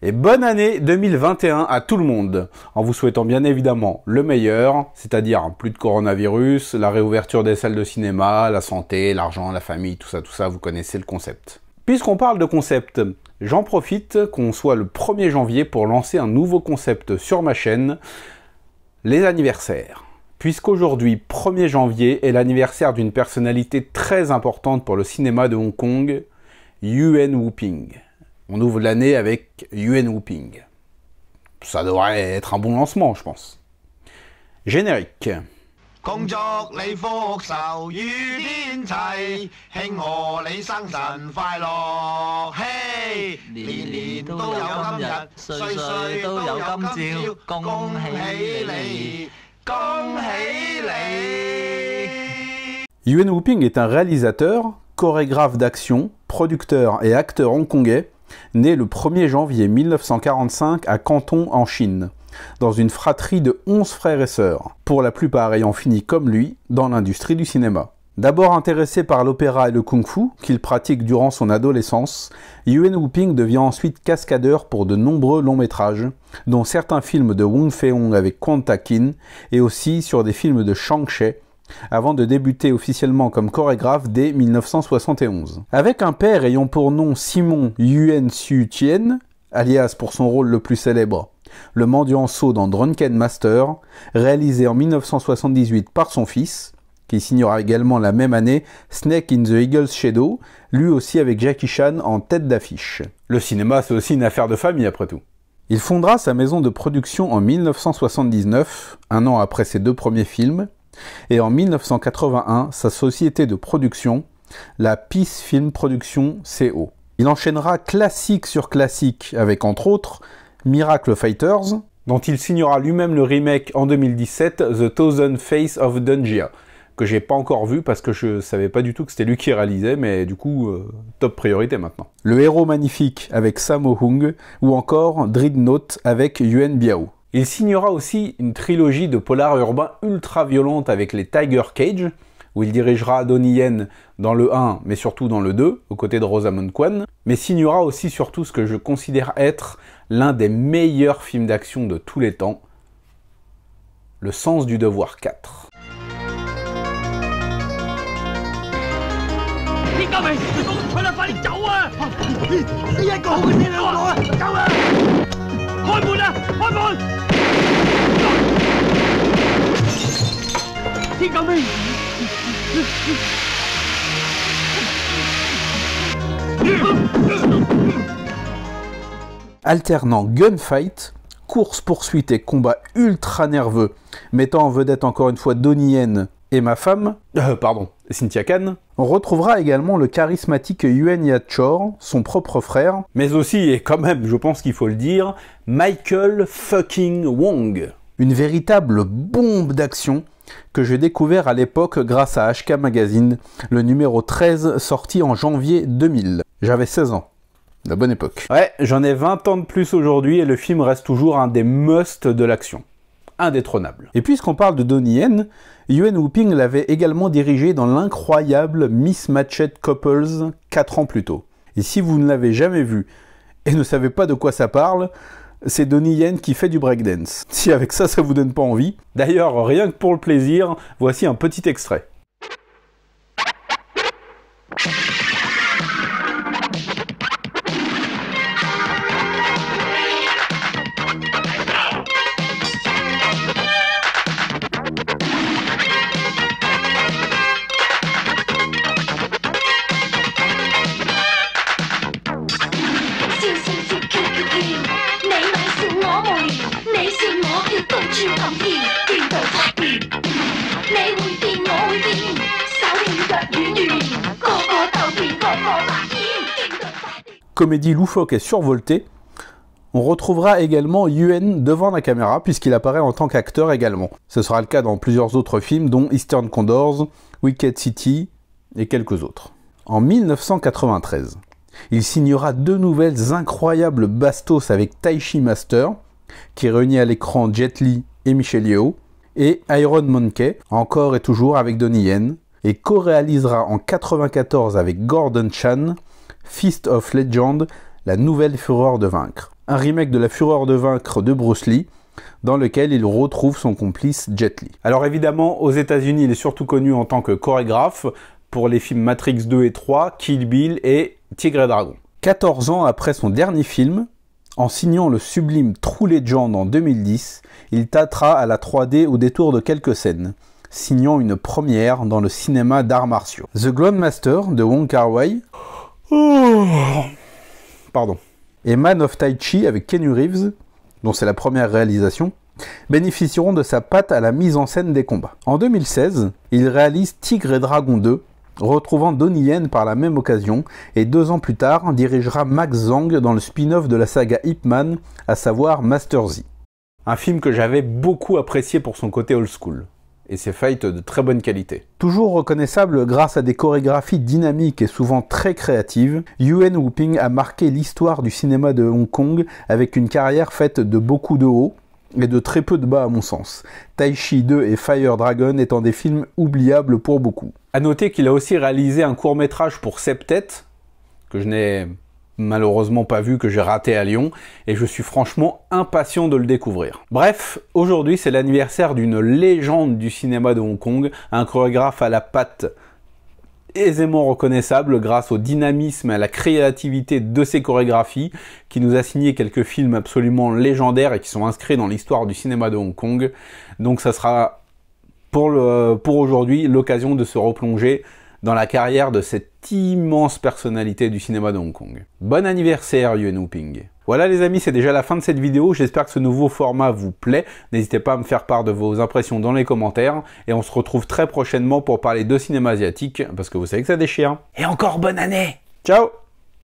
Et bonne année 2021 à tout le monde, en vous souhaitant bien évidemment le meilleur, c'est-à-dire plus de coronavirus, la réouverture des salles de cinéma, la santé, l'argent, la famille, tout ça, tout ça, vous connaissez le concept. Puisqu'on parle de concept, j'en profite qu'on soit le 1er janvier pour lancer un nouveau concept sur ma chaîne, les anniversaires. Puisqu'aujourd'hui, 1er janvier, est l'anniversaire d'une personnalité très importante pour le cinéma de Hong Kong, Yuen Wu on ouvre l'année avec Yuen Whooping. Ça devrait être un bon lancement, je pense. Générique. wu ping est un réalisateur, chorégraphe d'action, producteur et acteur hongkongais né le 1er janvier 1945 à Canton en Chine, dans une fratrie de 11 frères et sœurs, pour la plupart ayant fini comme lui dans l'industrie du cinéma. D'abord intéressé par l'opéra et le kung-fu, qu'il pratique durant son adolescence, Yuen Wuping devient ensuite cascadeur pour de nombreux longs métrages, dont certains films de Wong fei avec Kwon Ta-kin, et aussi sur des films de Shang chi avant de débuter officiellement comme chorégraphe dès 1971. Avec un père ayant pour nom Simon Yuen Su Tien, alias pour son rôle le plus célèbre, le mendiant saut dans Drunken Master, réalisé en 1978 par son fils, qui signera également la même année Snake in the Eagle's Shadow, lui aussi avec Jackie Chan en tête d'affiche. Le cinéma, c'est aussi une affaire de famille après tout. Il fondera sa maison de production en 1979, un an après ses deux premiers films, et en 1981 sa société de production, la Peace Film Production CO. Il enchaînera classique sur classique avec entre autres Miracle Fighters, dont il signera lui-même le remake en 2017, The Thousand Face of Dungia, que j'ai pas encore vu parce que je savais pas du tout que c'était lui qui réalisait, mais du coup, euh, top priorité maintenant. Le héros magnifique avec Sammo Hung, ou encore Dreadnought avec Yuen Biao. Il signera aussi une trilogie de polar urbain ultra violente avec les Tiger Cage, où il dirigera Donnie Yen dans le 1, mais surtout dans le 2, aux côtés de Rosamund Kwan, mais signera aussi surtout ce que je considère être l'un des meilleurs films d'action de tous les temps, Le sens du devoir 4. Alternant gunfight, course-poursuite et combat ultra nerveux, mettant en vedette encore une fois Donnie Yen et ma femme, euh, pardon, Cynthia Khan, retrouvera également le charismatique Yuen Yachor, son propre frère, mais aussi, et quand même, je pense qu'il faut le dire, Michael fucking Wong. Une véritable bombe d'action que j'ai découvert à l'époque grâce à HK Magazine, le numéro 13 sorti en janvier 2000. J'avais 16 ans. La bonne époque. Ouais, j'en ai 20 ans de plus aujourd'hui et le film reste toujours un des must de l'action indétrônable. Et puisqu'on parle de Donnie Yen, Yuen Woo-Ping l'avait également dirigé dans l'incroyable Miss Matched Couples 4 ans plus tôt. Et si vous ne l'avez jamais vu et ne savez pas de quoi ça parle, c'est Donnie Yen qui fait du breakdance. Si avec ça, ça vous donne pas envie. D'ailleurs, rien que pour le plaisir, voici un petit extrait. Comédie loufoque et survoltée, on retrouvera également Yuen devant la caméra puisqu'il apparaît en tant qu'acteur également. Ce sera le cas dans plusieurs autres films dont Eastern Condors, Wicked City et quelques autres. En 1993, il signera deux nouvelles incroyables bastos avec Taishi Master qui réunit à l'écran Jet Li et Michel Yeoh et Iron Monkey, encore et toujours avec Donnie Yen, et co-réalisera en 1994 avec Gordon Chan Fist of Legend, la nouvelle fureur de vaincre. Un remake de la fureur de vaincre de Bruce Lee, dans lequel il retrouve son complice Jet Li. Alors évidemment, aux États-Unis, il est surtout connu en tant que chorégraphe pour les films Matrix 2 et 3, Kill Bill et Tigre et Dragon. 14 ans après son dernier film, en signant le sublime True Legend en 2010, il tâtera à la 3D au détour de quelques scènes, signant une première dans le cinéma d'arts martiaux. The Master de Wong Kar Wai. Oh. Pardon. Et Man of Tai Chi avec Kenny Reeves, dont c'est la première réalisation, bénéficieront de sa patte à la mise en scène des combats. En 2016, il réalise Tigre et Dragon 2, retrouvant Donnie Yen par la même occasion, et deux ans plus tard dirigera Max Zhang dans le spin-off de la saga Ip Man, à savoir Master Z. Un film que j'avais beaucoup apprécié pour son côté old school et ses fights de très bonne qualité. Toujours reconnaissable grâce à des chorégraphies dynamiques et souvent très créatives, Yuen Whooping a marqué l'histoire du cinéma de Hong Kong avec une carrière faite de beaucoup de hauts, et de très peu de bas à mon sens. Taichi 2 et Fire Dragon étant des films oubliables pour beaucoup. A noter qu'il a aussi réalisé un court métrage pour Septet, que je n'ai malheureusement pas vu, que j'ai raté à Lyon, et je suis franchement impatient de le découvrir. Bref, aujourd'hui c'est l'anniversaire d'une légende du cinéma de Hong Kong, un chorégraphe à la patte aisément reconnaissable grâce au dynamisme et à la créativité de ses chorégraphies, qui nous a signé quelques films absolument légendaires et qui sont inscrits dans l'histoire du cinéma de Hong Kong. Donc ça sera pour, pour aujourd'hui l'occasion de se replonger dans la carrière de cette immense personnalité du cinéma de Hong Kong. Bon anniversaire Yuen Hooping voilà les amis, c'est déjà la fin de cette vidéo, j'espère que ce nouveau format vous plaît, n'hésitez pas à me faire part de vos impressions dans les commentaires, et on se retrouve très prochainement pour parler de cinéma asiatique, parce que vous savez que ça déchire. Et encore bonne année Ciao